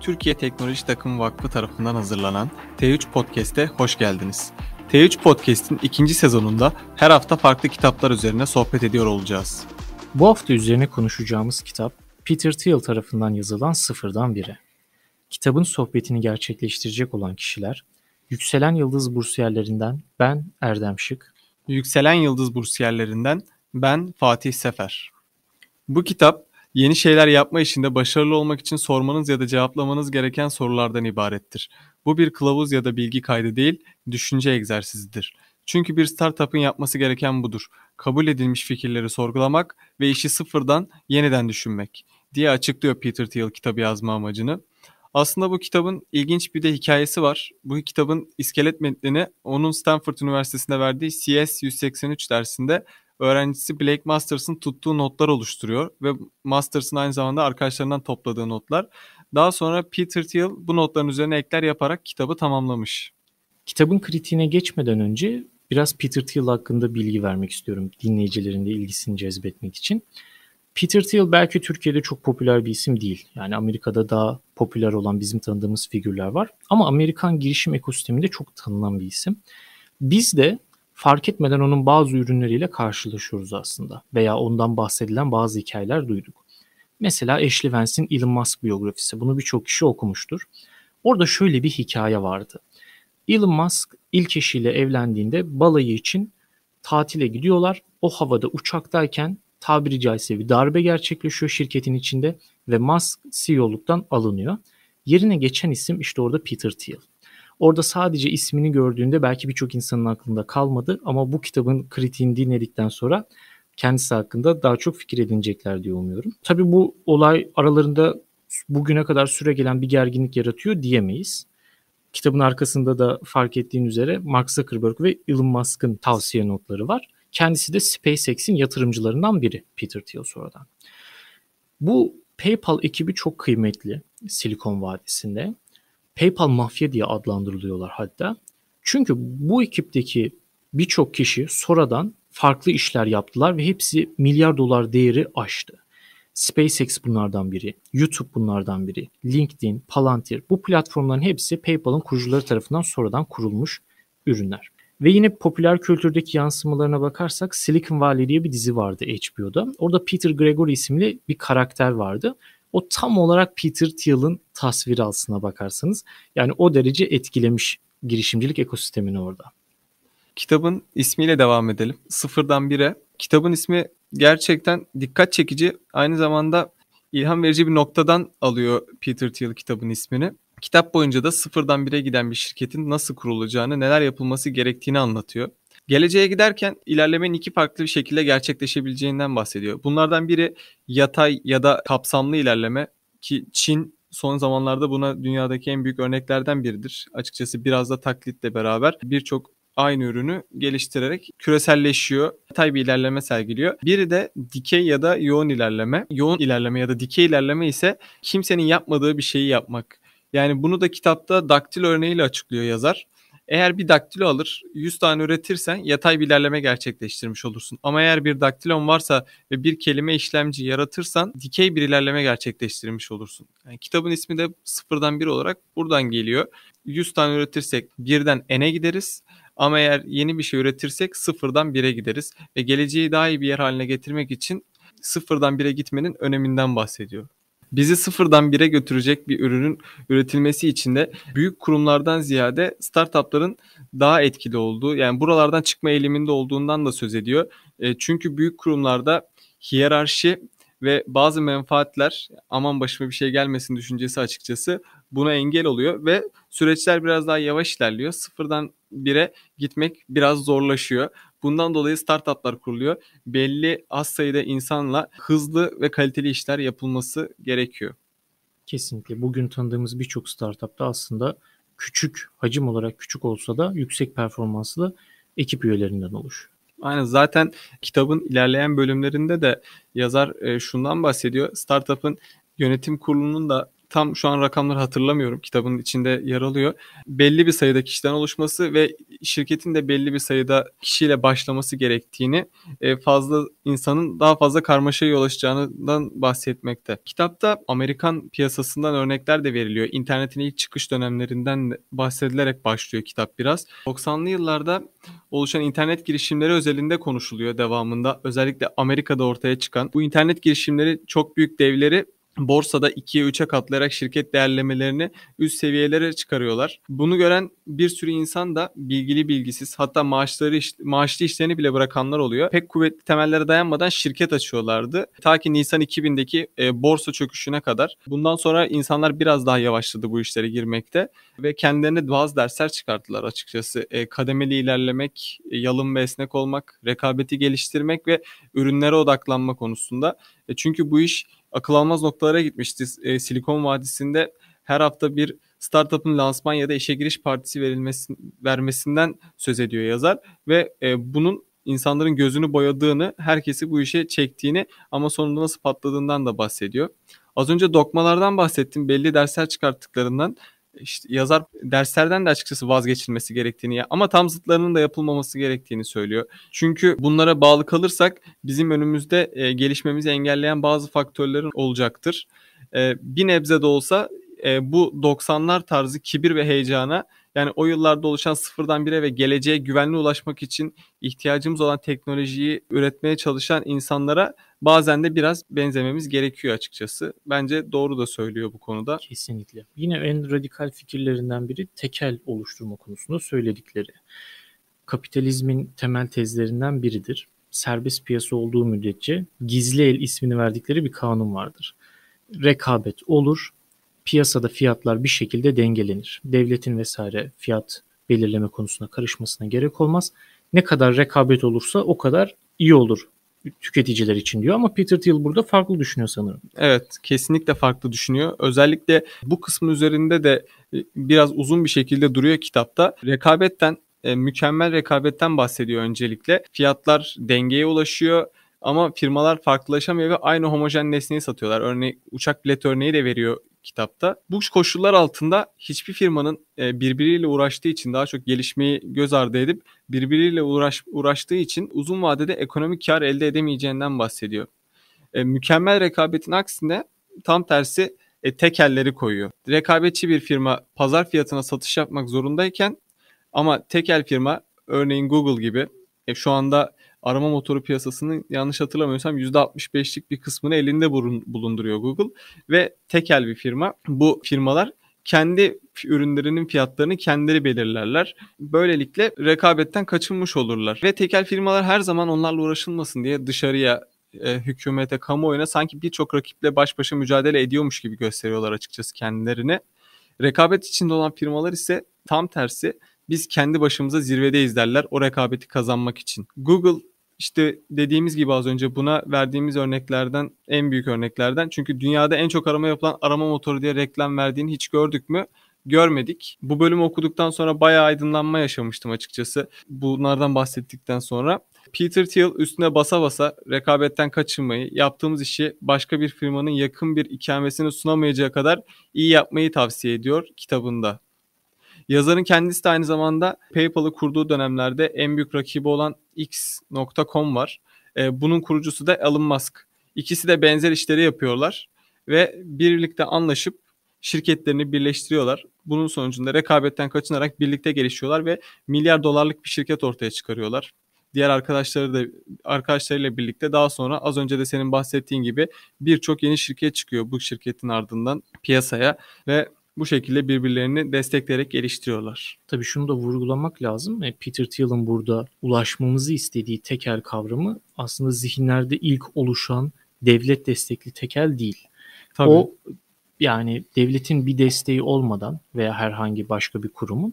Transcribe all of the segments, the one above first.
Türkiye Teknoloji Takımı Vakfı tarafından hazırlanan T3 Podcast'e hoş geldiniz. T3 Podcast'in ikinci sezonunda her hafta farklı kitaplar üzerine sohbet ediyor olacağız. Bu hafta üzerine konuşacağımız kitap Peter Thiel tarafından yazılan Sıfırdan Bire. Kitabın sohbetini gerçekleştirecek olan kişiler Yükselen Yıldız Bursiyerlerinden ben Erdem Şık. Yükselen Yıldız Bursiyerlerinden ben Fatih Sefer. Bu kitap Yeni şeyler yapma işinde başarılı olmak için sormanız ya da cevaplamanız gereken sorulardan ibarettir. Bu bir kılavuz ya da bilgi kaydı değil, düşünce egzersizidir. Çünkü bir startup'ın yapması gereken budur. Kabul edilmiş fikirleri sorgulamak ve işi sıfırdan yeniden düşünmek diye açıklıyor Peter Thiel kitabı yazma amacını. Aslında bu kitabın ilginç bir de hikayesi var. Bu kitabın iskelet metnini onun Stanford Üniversitesi'nde verdiği CS 183 dersinde öğrencisi Blake Masters'ın tuttuğu notlar oluşturuyor ve Masters'ın aynı zamanda arkadaşlarından topladığı notlar. Daha sonra Peter Thiel bu notların üzerine ekler yaparak kitabı tamamlamış. Kitabın kritiğine geçmeden önce biraz Peter Thiel hakkında bilgi vermek istiyorum dinleyicilerin de ilgisini cezbetmek için. Peter Thiel belki Türkiye'de çok popüler bir isim değil. Yani Amerika'da daha popüler olan bizim tanıdığımız figürler var. Ama Amerikan girişim ekosisteminde çok tanınan bir isim. Biz de fark etmeden onun bazı ürünleriyle karşılaşıyoruz aslında veya ondan bahsedilen bazı hikayeler duyduk. Mesela Ashley Vance'in Elon Musk biyografisi. Bunu birçok kişi okumuştur. Orada şöyle bir hikaye vardı. Elon Musk ilk eşiyle evlendiğinde balayı için tatile gidiyorlar. O havada uçaktayken tabiri caizse bir darbe gerçekleşiyor şirketin içinde ve Musk CEO'luktan alınıyor. Yerine geçen isim işte orada Peter Thiel. Orada sadece ismini gördüğünde belki birçok insanın aklında kalmadı ama bu kitabın kritiğini dinledikten sonra kendisi hakkında daha çok fikir edinecekler diye umuyorum. Tabii bu olay aralarında bugüne kadar süre gelen bir gerginlik yaratıyor diyemeyiz. Kitabın arkasında da fark ettiğin üzere Mark Zuckerberg ve Elon Musk'ın tavsiye notları var. Kendisi de SpaceX'in yatırımcılarından biri Peter Thiel sonradan. Bu PayPal ekibi çok kıymetli Silikon Vadisi'nde. PayPal mafya diye adlandırılıyorlar hatta. Çünkü bu ekipteki birçok kişi sonradan farklı işler yaptılar ve hepsi milyar dolar değeri aştı. SpaceX bunlardan biri, YouTube bunlardan biri, LinkedIn, Palantir bu platformların hepsi PayPal'ın kurucuları tarafından sonradan kurulmuş ürünler. Ve yine popüler kültürdeki yansımalarına bakarsak Silicon Valley diye bir dizi vardı HBO'da. Orada Peter Gregory isimli bir karakter vardı. O tam olarak Peter Thiel'ın tasviri aslına bakarsanız. Yani o derece etkilemiş girişimcilik ekosistemini orada. Kitabın ismiyle devam edelim. Sıfırdan bire. Kitabın ismi gerçekten dikkat çekici. Aynı zamanda ilham verici bir noktadan alıyor Peter Thiel kitabın ismini. Kitap boyunca da sıfırdan bire giden bir şirketin nasıl kurulacağını, neler yapılması gerektiğini anlatıyor. Geleceğe giderken ilerlemenin iki farklı bir şekilde gerçekleşebileceğinden bahsediyor. Bunlardan biri yatay ya da kapsamlı ilerleme ki Çin son zamanlarda buna dünyadaki en büyük örneklerden biridir. Açıkçası biraz da taklitle beraber birçok aynı ürünü geliştirerek küreselleşiyor. Yatay bir ilerleme sergiliyor. Biri de dikey ya da yoğun ilerleme. Yoğun ilerleme ya da dikey ilerleme ise kimsenin yapmadığı bir şeyi yapmak. Yani bunu da kitapta daktil örneğiyle açıklıyor yazar. Eğer bir daktilo alır 100 tane üretirsen yatay bir ilerleme gerçekleştirmiş olursun. Ama eğer bir daktilon varsa ve bir kelime işlemci yaratırsan dikey bir ilerleme gerçekleştirmiş olursun. Yani kitabın ismi de sıfırdan bir olarak buradan geliyor. 100 tane üretirsek birden n'e gideriz. Ama eğer yeni bir şey üretirsek sıfırdan bire gideriz. Ve geleceği daha iyi bir yer haline getirmek için sıfırdan bire gitmenin öneminden bahsediyor bizi sıfırdan bire götürecek bir ürünün üretilmesi için de büyük kurumlardan ziyade startupların daha etkili olduğu yani buralardan çıkma eğiliminde olduğundan da söz ediyor. E, çünkü büyük kurumlarda hiyerarşi ve bazı menfaatler aman başıma bir şey gelmesin düşüncesi açıkçası buna engel oluyor ve süreçler biraz daha yavaş ilerliyor. Sıfırdan bire gitmek biraz zorlaşıyor. Bundan dolayı startuplar kuruluyor. Belli az sayıda insanla hızlı ve kaliteli işler yapılması gerekiyor. Kesinlikle. Bugün tanıdığımız birçok da aslında küçük, hacim olarak küçük olsa da yüksek performanslı ekip üyelerinden oluşuyor. Aynen zaten kitabın ilerleyen bölümlerinde de yazar e, şundan bahsediyor. Startup'ın yönetim kurulunun da tam şu an rakamları hatırlamıyorum kitabın içinde yer alıyor. Belli bir sayıda kişiden oluşması ve şirketin de belli bir sayıda kişiyle başlaması gerektiğini e, fazla insanın daha fazla karmaşa yol açacağından bahsetmekte. Kitapta Amerikan piyasasından örnekler de veriliyor. İnternetin ilk çıkış dönemlerinden bahsedilerek başlıyor kitap biraz. 90'lı yıllarda oluşan internet girişimleri özelinde konuşuluyor devamında. Özellikle Amerika'da ortaya çıkan bu internet girişimleri çok büyük devleri borsada 2'ye 3'e katlayarak şirket değerlemelerini üst seviyelere çıkarıyorlar. Bunu gören bir sürü insan da bilgili bilgisiz hatta maaşları iş, maaşlı işlerini bile bırakanlar oluyor. Pek kuvvetli temellere dayanmadan şirket açıyorlardı. Ta ki Nisan 2000'deki e, borsa çöküşüne kadar. Bundan sonra insanlar biraz daha yavaşladı bu işlere girmekte ve kendilerine bazı dersler çıkarttılar açıkçası. E, kademeli ilerlemek, e, yalın ve esnek olmak, rekabeti geliştirmek ve ürünlere odaklanma konusunda. E, çünkü bu iş akıl almaz noktalara gitmişti. E, Silikon Vadisi'nde her hafta bir startup'ın lansman ya da işe giriş partisi verilmesi vermesinden söz ediyor yazar ve e, bunun insanların gözünü boyadığını, herkesi bu işe çektiğini ama sonunda nasıl patladığından da bahsediyor. Az önce dokmalardan bahsettim, belli dersler çıkarttıklarından işte yazar derslerden de açıkçası vazgeçilmesi gerektiğini ama tam zıtlarının da yapılmaması gerektiğini söylüyor. Çünkü bunlara bağlı kalırsak bizim önümüzde e, gelişmemizi engelleyen bazı faktörlerin olacaktır. E, bir nebze de olsa e, bu 90'lar tarzı kibir ve heyecana yani o yıllarda oluşan sıfırdan bire ve geleceğe güvenli ulaşmak için ihtiyacımız olan teknolojiyi üretmeye çalışan insanlara bazen de biraz benzememiz gerekiyor açıkçası. Bence doğru da söylüyor bu konuda. Kesinlikle. Yine en radikal fikirlerinden biri tekel oluşturma konusunda söyledikleri. Kapitalizmin temel tezlerinden biridir. Serbest piyasa olduğu müddetçe gizli el ismini verdikleri bir kanun vardır. Rekabet olur, piyasada fiyatlar bir şekilde dengelenir. Devletin vesaire fiyat belirleme konusuna karışmasına gerek olmaz. Ne kadar rekabet olursa o kadar iyi olur tüketiciler için diyor ama Peter Thiel burada farklı düşünüyor sanırım. Evet kesinlikle farklı düşünüyor. Özellikle bu kısmı üzerinde de e, biraz uzun bir şekilde duruyor kitapta. Rekabetten e, mükemmel rekabetten bahsediyor öncelikle. Fiyatlar dengeye ulaşıyor ama firmalar farklılaşamıyor ve aynı homojen nesneyi satıyorlar. Örneğin uçak bilet örneği de veriyor kitapta. Bu koşullar altında hiçbir firmanın e, birbiriyle uğraştığı için daha çok gelişmeyi göz ardı edip birbiriyle uğraş, uğraştığı için uzun vadede ekonomik kar elde edemeyeceğinden bahsediyor. E, mükemmel rekabetin aksine tam tersi e, tekelleri koyuyor. Rekabetçi bir firma pazar fiyatına satış yapmak zorundayken ama tekel firma örneğin Google gibi e, şu anda arama motoru piyasasının yanlış hatırlamıyorsam %65'lik bir kısmını elinde bulunduruyor Google ve tekel bir firma. Bu firmalar kendi ürünlerinin fiyatlarını kendileri belirlerler. Böylelikle rekabetten kaçınmış olurlar. Ve tekel firmalar her zaman onlarla uğraşılmasın diye dışarıya e, hükümete, kamuoyuna sanki birçok rakiple baş başa mücadele ediyormuş gibi gösteriyorlar açıkçası kendilerini. Rekabet içinde olan firmalar ise tam tersi biz kendi başımıza zirvedeyiz derler o rekabeti kazanmak için. Google işte dediğimiz gibi az önce buna verdiğimiz örneklerden en büyük örneklerden. Çünkü dünyada en çok arama yapılan arama motoru diye reklam verdiğini hiç gördük mü? Görmedik. Bu bölümü okuduktan sonra bayağı aydınlanma yaşamıştım açıkçası. Bunlardan bahsettikten sonra. Peter Thiel üstüne basa basa rekabetten kaçınmayı, yaptığımız işi başka bir firmanın yakın bir ikamesini sunamayacağı kadar iyi yapmayı tavsiye ediyor kitabında. Yazarın kendisi de aynı zamanda PayPal'ı kurduğu dönemlerde en büyük rakibi olan X.com var. E, bunun kurucusu da Elon Musk. İkisi de benzer işleri yapıyorlar ve birlikte anlaşıp şirketlerini birleştiriyorlar. Bunun sonucunda rekabetten kaçınarak birlikte gelişiyorlar ve milyar dolarlık bir şirket ortaya çıkarıyorlar. Diğer arkadaşları da arkadaşlarıyla birlikte daha sonra az önce de senin bahsettiğin gibi birçok yeni şirket çıkıyor bu şirketin ardından piyasaya ve bu şekilde birbirlerini destekleyerek geliştiriyorlar. Tabii şunu da vurgulamak lazım. E, Peter Thiel'in burada ulaşmamızı istediği tekel kavramı aslında zihinlerde ilk oluşan devlet destekli tekel değil. Tabii. O yani devletin bir desteği olmadan veya herhangi başka bir kurumun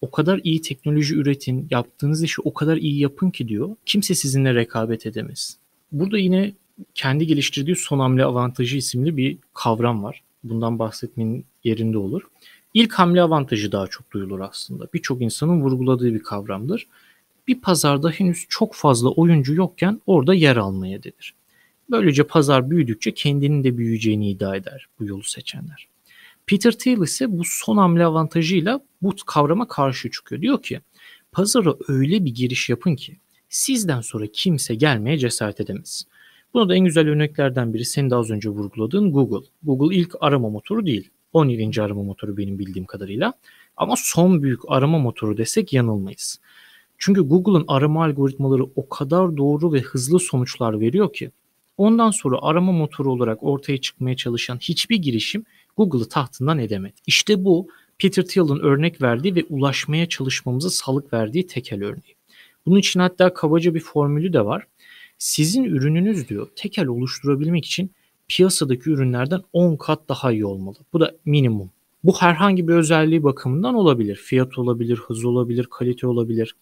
o kadar iyi teknoloji üretin, yaptığınız işi o kadar iyi yapın ki diyor. Kimse sizinle rekabet edemez. Burada yine kendi geliştirdiği son hamle avantajı isimli bir kavram var bundan bahsetmenin yerinde olur. İlk hamle avantajı daha çok duyulur aslında. Birçok insanın vurguladığı bir kavramdır. Bir pazarda henüz çok fazla oyuncu yokken orada yer almaya denir. Böylece pazar büyüdükçe kendinin de büyüyeceğini iddia eder bu yolu seçenler. Peter Thiel ise bu son hamle avantajıyla bu kavrama karşı çıkıyor. Diyor ki pazara öyle bir giriş yapın ki sizden sonra kimse gelmeye cesaret edemez. Buna da en güzel örneklerden biri senin de az önce vurguladığın Google. Google ilk arama motoru değil. 17. arama motoru benim bildiğim kadarıyla. Ama son büyük arama motoru desek yanılmayız. Çünkü Google'ın arama algoritmaları o kadar doğru ve hızlı sonuçlar veriyor ki ondan sonra arama motoru olarak ortaya çıkmaya çalışan hiçbir girişim Google'ı tahtından edemedi. İşte bu Peter Thiel'ın örnek verdiği ve ulaşmaya çalışmamıza salık verdiği tekel örneği. Bunun için hatta kabaca bir formülü de var sizin ürününüz diyor tekel oluşturabilmek için piyasadaki ürünlerden 10 kat daha iyi olmalı. Bu da minimum. Bu herhangi bir özelliği bakımından olabilir. Fiyat olabilir, hız olabilir, kalite olabilir.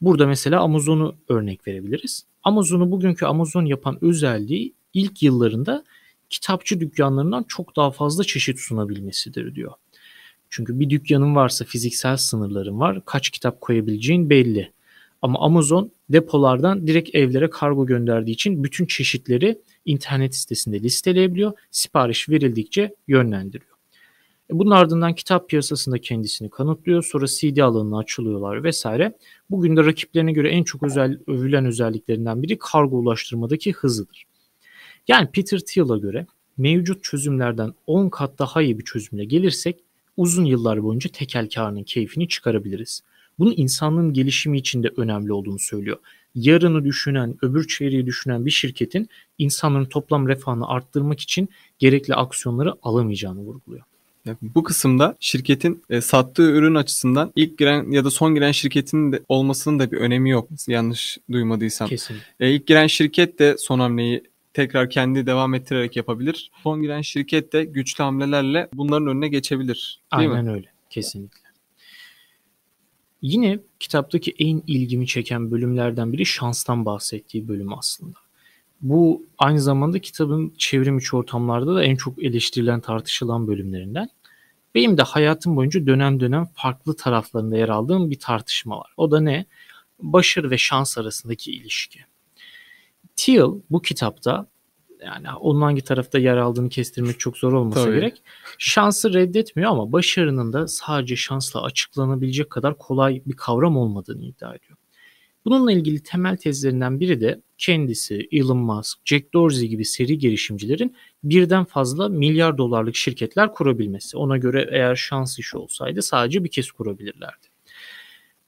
Burada mesela Amazon'u örnek verebiliriz. Amazon'u bugünkü Amazon yapan özelliği ilk yıllarında kitapçı dükkanlarından çok daha fazla çeşit sunabilmesidir diyor. Çünkü bir dükkanın varsa fiziksel sınırların var. Kaç kitap koyabileceğin belli. Ama Amazon depolardan direkt evlere kargo gönderdiği için bütün çeşitleri internet sitesinde listeleyebiliyor. Sipariş verildikçe yönlendiriyor. E, bunun ardından kitap piyasasında kendisini kanıtlıyor. Sonra CD alanına açılıyorlar vesaire. Bugün de rakiplerine göre en çok özel, övülen özelliklerinden biri kargo ulaştırmadaki hızıdır. Yani Peter Thiel'a göre mevcut çözümlerden 10 kat daha iyi bir çözümle gelirsek uzun yıllar boyunca tekel karının keyfini çıkarabiliriz. Bunun insanlığın gelişimi için de önemli olduğunu söylüyor. Yarını düşünen, öbür çeyreği düşünen bir şirketin insanların toplam refahını arttırmak için gerekli aksiyonları alamayacağını vurguluyor. Bu kısımda şirketin e, sattığı ürün açısından ilk giren ya da son giren şirketin de olmasının da bir önemi yok. Yanlış duymadıysam. Kesinlikle. E, ilk giren şirket de son hamleyi tekrar kendi devam ettirerek yapabilir. Son giren şirket de güçlü hamlelerle bunların önüne geçebilir. Değil Aynen mi? öyle. Kesinlikle. Yine kitaptaki en ilgimi çeken bölümlerden biri şanstan bahsettiği bölüm aslında. Bu aynı zamanda kitabın çevrim içi ortamlarda da en çok eleştirilen tartışılan bölümlerinden. Benim de hayatım boyunca dönem dönem farklı taraflarında yer aldığım bir tartışma var. O da ne? Başarı ve şans arasındaki ilişki. Thiel bu kitapta yani onun hangi tarafta yer aldığını kestirmek çok zor olmasa Tabii. gerek. Şansı reddetmiyor ama başarının da sadece şansla açıklanabilecek kadar kolay bir kavram olmadığını iddia ediyor. Bununla ilgili temel tezlerinden biri de kendisi, Elon Musk, Jack Dorsey gibi seri girişimcilerin birden fazla milyar dolarlık şirketler kurabilmesi. Ona göre eğer şans işi olsaydı sadece bir kez kurabilirlerdi.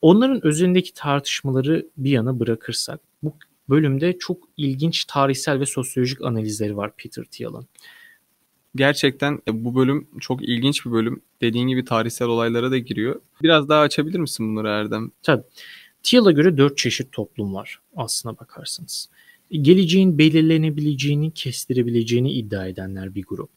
Onların özündeki tartışmaları bir yana bırakırsak bu bölümde çok ilginç tarihsel ve sosyolojik analizleri var Peter Thiel'ın. Gerçekten e, bu bölüm çok ilginç bir bölüm. Dediğin gibi tarihsel olaylara da giriyor. Biraz daha açabilir misin bunları Erdem? Tabii. Thiel'a göre dört çeşit toplum var aslına bakarsanız. Geleceğin belirlenebileceğini, kestirebileceğini iddia edenler bir grup.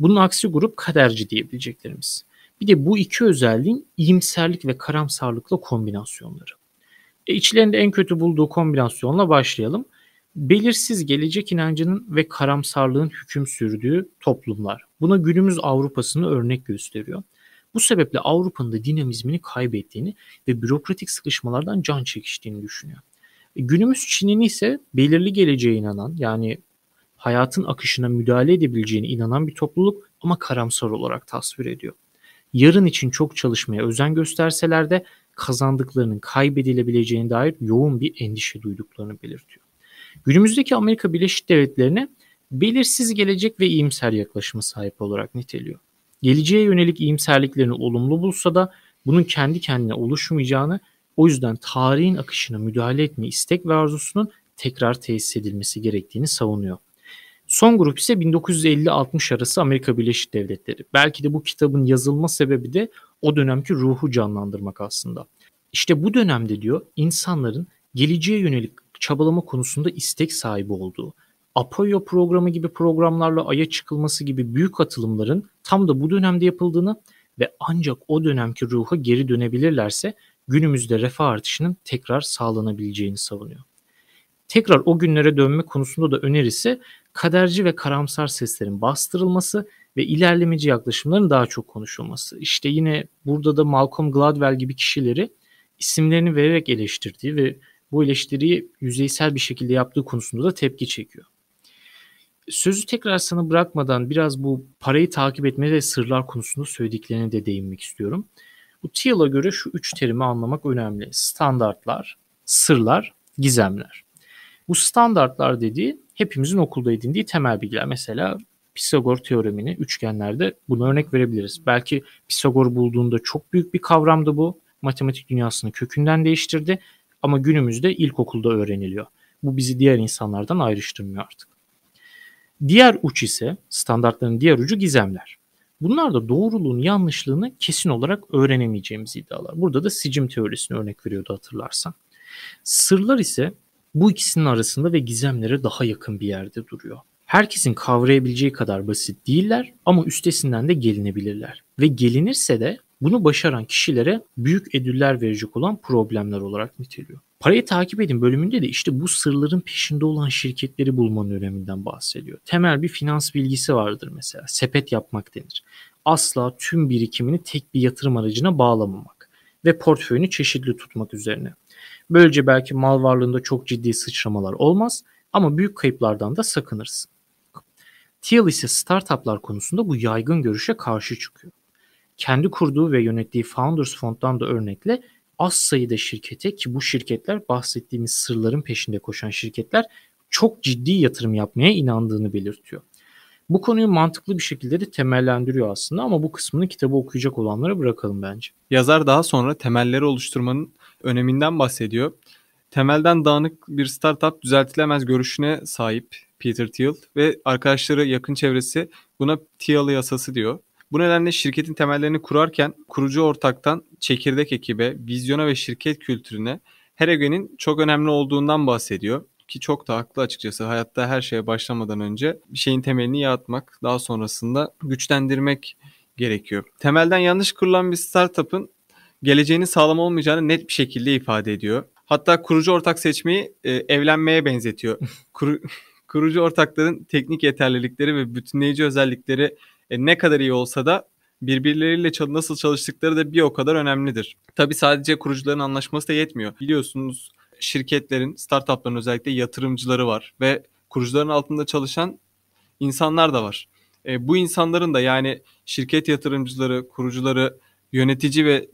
Bunun aksi grup kaderci diyebileceklerimiz. Bir de bu iki özelliğin iyimserlik ve karamsarlıkla kombinasyonları. E, içlerinde en kötü bulduğu kombinasyonla başlayalım. Belirsiz gelecek inancının ve karamsarlığın hüküm sürdüğü toplumlar. Buna günümüz Avrupa'sını örnek gösteriyor. Bu sebeple Avrupa'nın da dinamizmini kaybettiğini ve bürokratik sıkışmalardan can çekiştiğini düşünüyor. E, günümüz Çin'in ise belirli geleceğe inanan yani hayatın akışına müdahale edebileceğine inanan bir topluluk ama karamsar olarak tasvir ediyor. Yarın için çok çalışmaya özen gösterseler de kazandıklarının kaybedilebileceğine dair yoğun bir endişe duyduklarını belirtiyor. Günümüzdeki Amerika Birleşik Devletleri'ne belirsiz gelecek ve iyimser yaklaşımı sahip olarak niteliyor. Geleceğe yönelik iyimserliklerini olumlu bulsa da bunun kendi kendine oluşmayacağını o yüzden tarihin akışına müdahale etme istek ve arzusunun tekrar tesis edilmesi gerektiğini savunuyor. Son grup ise 1950-60 arası Amerika Birleşik Devletleri. Belki de bu kitabın yazılma sebebi de o dönemki ruhu canlandırmak aslında. İşte bu dönemde diyor insanların geleceğe yönelik çabalama konusunda istek sahibi olduğu, Apollo programı gibi programlarla Ay'a çıkılması gibi büyük atılımların tam da bu dönemde yapıldığını ve ancak o dönemki ruha geri dönebilirlerse günümüzde refah artışının tekrar sağlanabileceğini savunuyor. Tekrar o günlere dönme konusunda da önerisi kaderci ve karamsar seslerin bastırılması ve ilerlemeci yaklaşımların daha çok konuşulması. İşte yine burada da Malcolm Gladwell gibi kişileri isimlerini vererek eleştirdiği ve bu eleştiriyi yüzeysel bir şekilde yaptığı konusunda da tepki çekiyor. Sözü tekrar sana bırakmadan biraz bu parayı takip etme ve sırlar konusunda söylediklerine de değinmek istiyorum. Bu Thiel'a göre şu üç terimi anlamak önemli. Standartlar, sırlar, gizemler. Bu standartlar dediği hepimizin okulda edindiği temel bilgiler. Mesela Pisagor teoremini üçgenlerde bunu örnek verebiliriz. Belki Pisagor bulduğunda çok büyük bir kavramdı bu. Matematik dünyasını kökünden değiştirdi ama günümüzde ilkokulda öğreniliyor. Bu bizi diğer insanlardan ayrıştırmıyor artık. Diğer uç ise standartların diğer ucu gizemler. Bunlar da doğruluğun yanlışlığını kesin olarak öğrenemeyeceğimiz iddialar. Burada da sicim teorisini örnek veriyordu hatırlarsan. Sırlar ise bu ikisinin arasında ve gizemlere daha yakın bir yerde duruyor. Herkesin kavrayabileceği kadar basit değiller ama üstesinden de gelinebilirler. Ve gelinirse de bunu başaran kişilere büyük ödüller verecek olan problemler olarak niteliyor. Parayı takip edin bölümünde de işte bu sırların peşinde olan şirketleri bulmanın öneminden bahsediyor. Temel bir finans bilgisi vardır mesela. Sepet yapmak denir. Asla tüm birikimini tek bir yatırım aracına bağlamamak ve portföyünü çeşitli tutmak üzerine. Böylece belki mal varlığında çok ciddi sıçramalar olmaz ama büyük kayıplardan da sakınırsın. Thiel ise startuplar konusunda bu yaygın görüşe karşı çıkıyor. Kendi kurduğu ve yönettiği Founders Fond'dan da örnekle az sayıda şirkete ki bu şirketler bahsettiğimiz sırların peşinde koşan şirketler çok ciddi yatırım yapmaya inandığını belirtiyor. Bu konuyu mantıklı bir şekilde de temellendiriyor aslında ama bu kısmını kitabı okuyacak olanlara bırakalım bence. Yazar daha sonra temelleri oluşturmanın öneminden bahsediyor. Temelden dağınık bir startup düzeltilemez görüşüne sahip Peter Thiel ve arkadaşları yakın çevresi buna Thiel yasası diyor. Bu nedenle şirketin temellerini kurarken kurucu ortaktan çekirdek ekibe, vizyona ve şirket kültürüne her egenin çok önemli olduğundan bahsediyor ki çok da haklı açıkçası. Hayatta her şeye başlamadan önce bir şeyin temelini yaratmak, daha sonrasında güçlendirmek gerekiyor. Temelden yanlış kurulan bir startup'ın geleceğinin sağlam olmayacağını net bir şekilde ifade ediyor. Hatta kurucu ortak seçmeyi e, evlenmeye benzetiyor. Kur, kurucu ortakların teknik yeterlilikleri ve bütünleyici özellikleri e, ne kadar iyi olsa da birbirleriyle nasıl çalıştıkları da bir o kadar önemlidir. Tabii sadece kurucuların anlaşması da yetmiyor. Biliyorsunuz şirketlerin, startupların özellikle yatırımcıları var ve kurucuların altında çalışan insanlar da var. E, bu insanların da yani şirket yatırımcıları, kurucuları, yönetici ve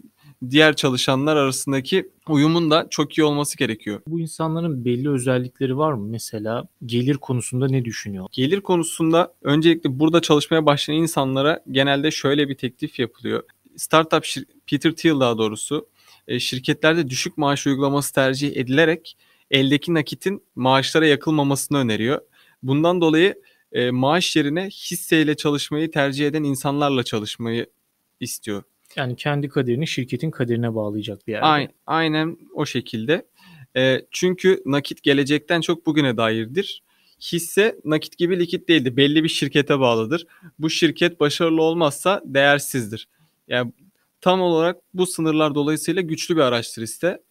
diğer çalışanlar arasındaki uyumun da çok iyi olması gerekiyor. Bu insanların belli özellikleri var mı? Mesela gelir konusunda ne düşünüyor? Gelir konusunda öncelikle burada çalışmaya başlayan insanlara genelde şöyle bir teklif yapılıyor. Startup şir- Peter Thiel daha doğrusu e, şirketlerde düşük maaş uygulaması tercih edilerek eldeki nakitin maaşlara yakılmamasını öneriyor. Bundan dolayı e, maaş yerine hisseyle çalışmayı tercih eden insanlarla çalışmayı istiyor yani kendi kaderini şirketin kaderine bağlayacak bir yerde. Aynen, aynen o şekilde. E, çünkü nakit gelecekten çok bugüne dairdir. Hisse nakit gibi likit değildir. Belli bir şirkete bağlıdır. Bu şirket başarılı olmazsa değersizdir. Yani tam olarak bu sınırlar dolayısıyla güçlü bir araçtır hisse.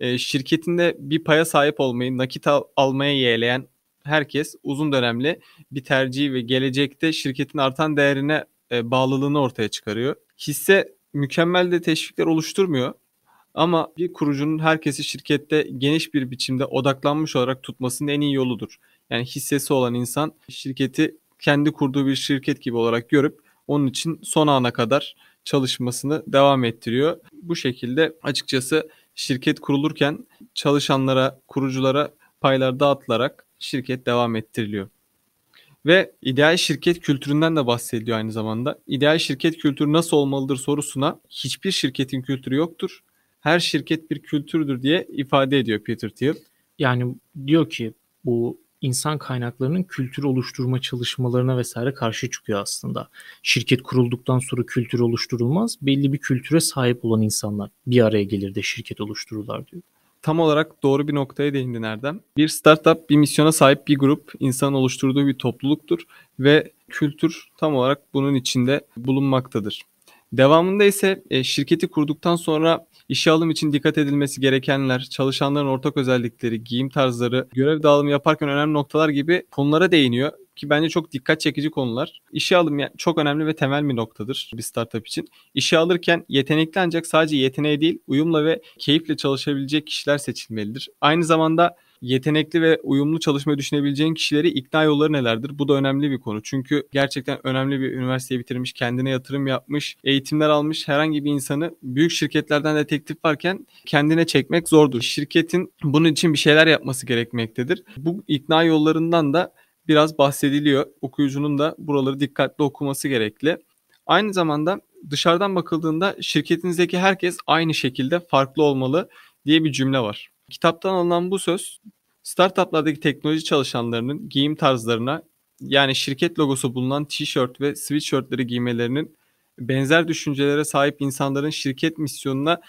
E, şirketinde bir paya sahip olmayı, nakit al- almaya yeğleyen herkes uzun dönemli bir tercihi ve gelecekte şirketin artan değerine e, bağlılığını ortaya çıkarıyor. Hisse mükemmel de teşvikler oluşturmuyor. Ama bir kurucunun herkesi şirkette geniş bir biçimde odaklanmış olarak tutmasının en iyi yoludur. Yani hissesi olan insan şirketi kendi kurduğu bir şirket gibi olarak görüp onun için son ana kadar çalışmasını devam ettiriyor. Bu şekilde açıkçası şirket kurulurken çalışanlara, kuruculara paylar dağıtılarak şirket devam ettiriliyor. Ve ideal şirket kültüründen de bahsediyor aynı zamanda. İdeal şirket kültürü nasıl olmalıdır sorusuna hiçbir şirketin kültürü yoktur. Her şirket bir kültürdür diye ifade ediyor Peter Thiel. Yani diyor ki bu insan kaynaklarının kültür oluşturma çalışmalarına vesaire karşı çıkıyor aslında. Şirket kurulduktan sonra kültür oluşturulmaz. Belli bir kültüre sahip olan insanlar bir araya gelir de şirket oluştururlar diyor tam olarak doğru bir noktaya değindin Erdem. Bir startup bir misyona sahip bir grup insan oluşturduğu bir topluluktur ve kültür tam olarak bunun içinde bulunmaktadır. Devamında ise e, şirketi kurduktan sonra işe alım için dikkat edilmesi gerekenler, çalışanların ortak özellikleri, giyim tarzları, görev dağılımı yaparken önemli noktalar gibi konulara değiniyor ki bence çok dikkat çekici konular. İşe alım yani çok önemli ve temel bir noktadır bir startup için. İşe alırken yetenekli ancak sadece yeteneği değil uyumla ve keyifle çalışabilecek kişiler seçilmelidir. Aynı zamanda yetenekli ve uyumlu çalışmayı düşünebileceğin kişileri ikna yolları nelerdir? Bu da önemli bir konu. Çünkü gerçekten önemli bir üniversiteyi bitirmiş, kendine yatırım yapmış, eğitimler almış herhangi bir insanı büyük şirketlerden de teklif varken kendine çekmek zordur. Şirketin bunun için bir şeyler yapması gerekmektedir. Bu ikna yollarından da biraz bahsediliyor. Okuyucunun da buraları dikkatli okuması gerekli. Aynı zamanda dışarıdan bakıldığında şirketinizdeki herkes aynı şekilde farklı olmalı diye bir cümle var. Kitaptan alınan bu söz startuplardaki teknoloji çalışanlarının giyim tarzlarına yani şirket logosu bulunan tişört ve sweatshirtleri giymelerinin benzer düşüncelere sahip insanların şirket misyonuna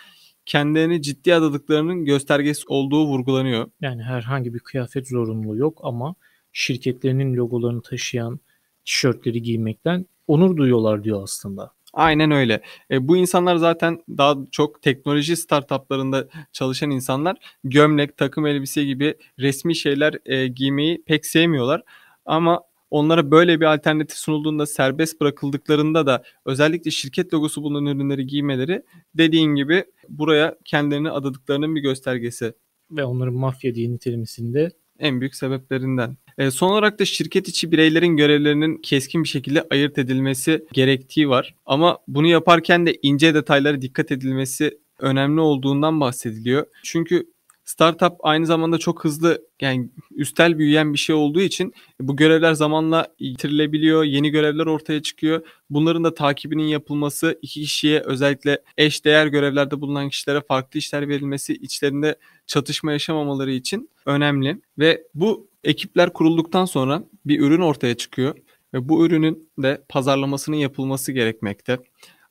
kendilerini ciddi adadıklarının göstergesi olduğu vurgulanıyor. Yani herhangi bir kıyafet zorunluluğu yok ama şirketlerinin logolarını taşıyan tişörtleri giymekten onur duyuyorlar diyor aslında. Aynen öyle. E, bu insanlar zaten daha çok teknoloji startuplarında çalışan insanlar gömlek, takım elbise gibi resmi şeyler e, giymeyi pek sevmiyorlar. Ama onlara böyle bir alternatif sunulduğunda serbest bırakıldıklarında da özellikle şirket logosu bulunan ürünleri giymeleri dediğin gibi buraya kendilerini adadıklarının bir göstergesi. Ve onların mafya diye nitelemesinde en büyük sebeplerinden. Ee, son olarak da şirket içi bireylerin görevlerinin keskin bir şekilde ayırt edilmesi gerektiği var. Ama bunu yaparken de ince detaylara dikkat edilmesi önemli olduğundan bahsediliyor. Çünkü startup aynı zamanda çok hızlı yani üstel büyüyen bir şey olduğu için bu görevler zamanla yitirilebiliyor. Yeni görevler ortaya çıkıyor. Bunların da takibinin yapılması, iki kişiye özellikle eş değer görevlerde bulunan kişilere farklı işler verilmesi, içlerinde çatışma yaşamamaları için önemli ve bu Ekipler kurulduktan sonra bir ürün ortaya çıkıyor ve bu ürünün de pazarlamasının yapılması gerekmekte.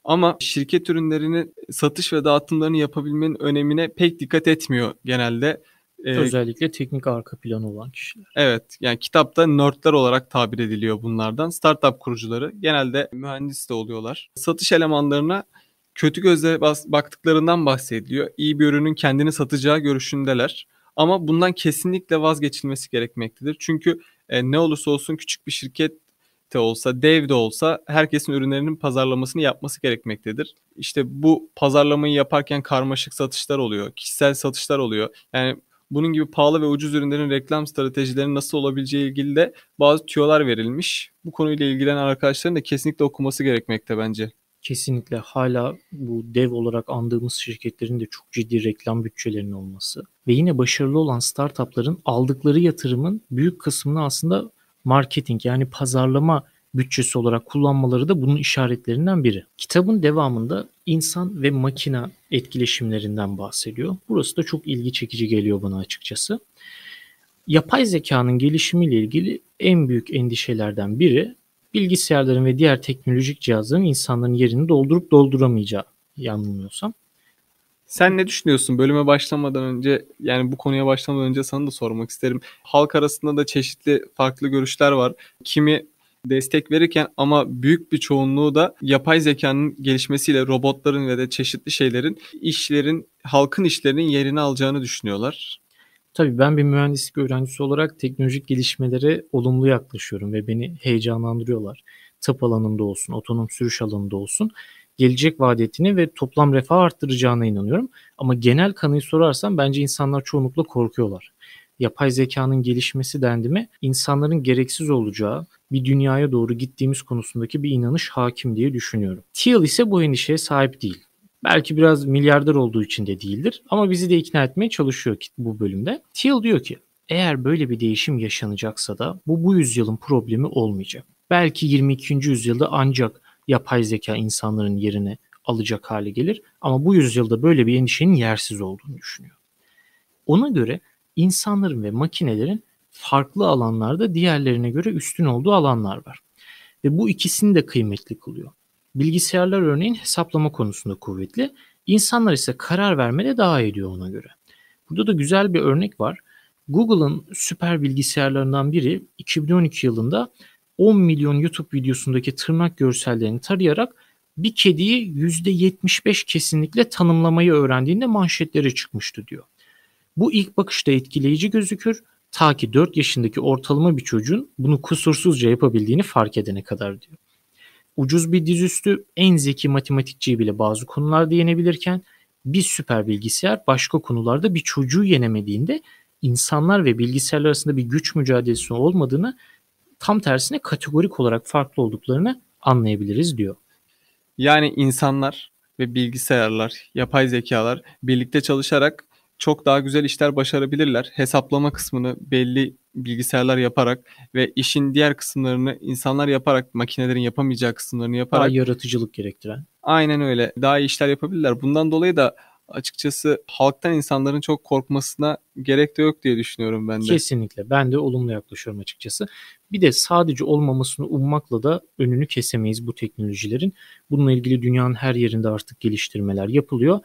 Ama şirket ürünlerini satış ve dağıtımlarını yapabilmenin önemine pek dikkat etmiyor genelde. E, Özellikle teknik arka planı olan kişiler. Evet yani kitapta nerdler olarak tabir ediliyor bunlardan. Startup kurucuları genelde mühendis de oluyorlar. Satış elemanlarına kötü gözle baktıklarından bahsediliyor. İyi bir ürünün kendini satacağı görüşündeler. Ama bundan kesinlikle vazgeçilmesi gerekmektedir. Çünkü e, ne olursa olsun küçük bir şirket de olsa, dev de olsa herkesin ürünlerinin pazarlamasını yapması gerekmektedir. İşte bu pazarlamayı yaparken karmaşık satışlar oluyor, kişisel satışlar oluyor. Yani bunun gibi pahalı ve ucuz ürünlerin reklam stratejilerinin nasıl olabileceği ilgili de bazı tüyolar verilmiş. Bu konuyla ilgilenen arkadaşların da kesinlikle okuması gerekmekte bence kesinlikle hala bu dev olarak andığımız şirketlerin de çok ciddi reklam bütçelerinin olması ve yine başarılı olan startupların aldıkları yatırımın büyük kısmını aslında marketing yani pazarlama bütçesi olarak kullanmaları da bunun işaretlerinden biri. Kitabın devamında insan ve makina etkileşimlerinden bahsediyor. Burası da çok ilgi çekici geliyor bana açıkçası. Yapay zekanın gelişimiyle ilgili en büyük endişelerden biri bilgisayarların ve diğer teknolojik cihazların insanların yerini doldurup dolduramayacağı yanılmıyorsam. Sen ne düşünüyorsun bölüme başlamadan önce yani bu konuya başlamadan önce sana da sormak isterim. Halk arasında da çeşitli farklı görüşler var. Kimi destek verirken ama büyük bir çoğunluğu da yapay zekanın gelişmesiyle robotların ve de çeşitli şeylerin işlerin halkın işlerinin yerini alacağını düşünüyorlar. Tabii ben bir mühendislik öğrencisi olarak teknolojik gelişmelere olumlu yaklaşıyorum ve beni heyecanlandırıyorlar. Tıp alanında olsun, otonom sürüş alanında olsun gelecek vadetini ve toplam refah arttıracağına inanıyorum. Ama genel kanıyı sorarsam bence insanlar çoğunlukla korkuyorlar. Yapay zekanın gelişmesi dendi mi insanların gereksiz olacağı bir dünyaya doğru gittiğimiz konusundaki bir inanış hakim diye düşünüyorum. Thiel ise bu endişeye sahip değil. Belki biraz milyarder olduğu için de değildir ama bizi de ikna etmeye çalışıyor ki bu bölümde. Thiel diyor ki eğer böyle bir değişim yaşanacaksa da bu bu yüzyılın problemi olmayacak. Belki 22. yüzyılda ancak yapay zeka insanların yerine alacak hale gelir ama bu yüzyılda böyle bir endişenin yersiz olduğunu düşünüyor. Ona göre insanların ve makinelerin farklı alanlarda diğerlerine göre üstün olduğu alanlar var. Ve bu ikisini de kıymetli kılıyor. Bilgisayarlar örneğin hesaplama konusunda kuvvetli. İnsanlar ise karar vermede daha iyi diyor ona göre. Burada da güzel bir örnek var. Google'ın süper bilgisayarlarından biri 2012 yılında 10 milyon YouTube videosundaki tırnak görsellerini tarayarak bir kediyi %75 kesinlikle tanımlamayı öğrendiğinde manşetlere çıkmıştı diyor. Bu ilk bakışta etkileyici gözükür ta ki 4 yaşındaki ortalama bir çocuğun bunu kusursuzca yapabildiğini fark edene kadar diyor ucuz bir dizüstü en zeki matematikçiyi bile bazı konularda yenebilirken bir süper bilgisayar başka konularda bir çocuğu yenemediğinde insanlar ve bilgisayarlar arasında bir güç mücadelesi olmadığını tam tersine kategorik olarak farklı olduklarını anlayabiliriz diyor. Yani insanlar ve bilgisayarlar, yapay zekalar birlikte çalışarak çok daha güzel işler başarabilirler. Hesaplama kısmını belli bilgisayarlar yaparak ve işin diğer kısımlarını insanlar yaparak, makinelerin yapamayacağı kısımlarını yaparak. Daha yaratıcılık gerektiren. Aynen öyle. Daha iyi işler yapabilirler. Bundan dolayı da açıkçası halktan insanların çok korkmasına gerek de yok diye düşünüyorum ben de. Kesinlikle. Ben de olumlu yaklaşıyorum açıkçası. Bir de sadece olmamasını ummakla da önünü kesemeyiz bu teknolojilerin. Bununla ilgili dünyanın her yerinde artık geliştirmeler yapılıyor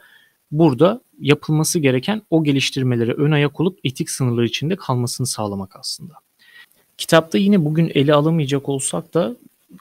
burada yapılması gereken o geliştirmelere ön ayak olup etik sınırlar içinde kalmasını sağlamak aslında. Kitapta yine bugün ele alamayacak olsak da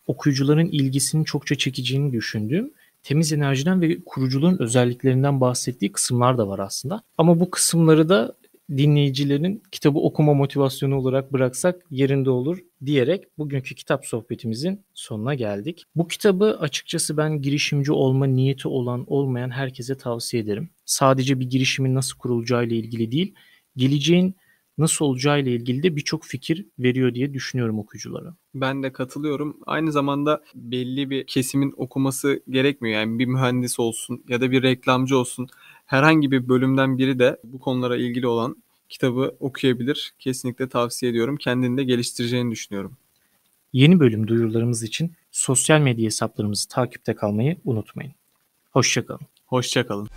okuyucuların ilgisini çokça çekeceğini düşündüğüm temiz enerjiden ve kurucuların özelliklerinden bahsettiği kısımlar da var aslında. Ama bu kısımları da dinleyicilerin kitabı okuma motivasyonu olarak bıraksak yerinde olur diyerek bugünkü kitap sohbetimizin sonuna geldik. Bu kitabı açıkçası ben girişimci olma niyeti olan olmayan herkese tavsiye ederim. Sadece bir girişimin nasıl kurulacağı ile ilgili değil, geleceğin nasıl olacağı ile ilgili de birçok fikir veriyor diye düşünüyorum okuyuculara. Ben de katılıyorum. Aynı zamanda belli bir kesimin okuması gerekmiyor. Yani bir mühendis olsun ya da bir reklamcı olsun herhangi bir bölümden biri de bu konulara ilgili olan kitabı okuyabilir. Kesinlikle tavsiye ediyorum. Kendini de geliştireceğini düşünüyorum. Yeni bölüm duyurularımız için sosyal medya hesaplarımızı takipte kalmayı unutmayın. Hoşçakalın. Hoşçakalın.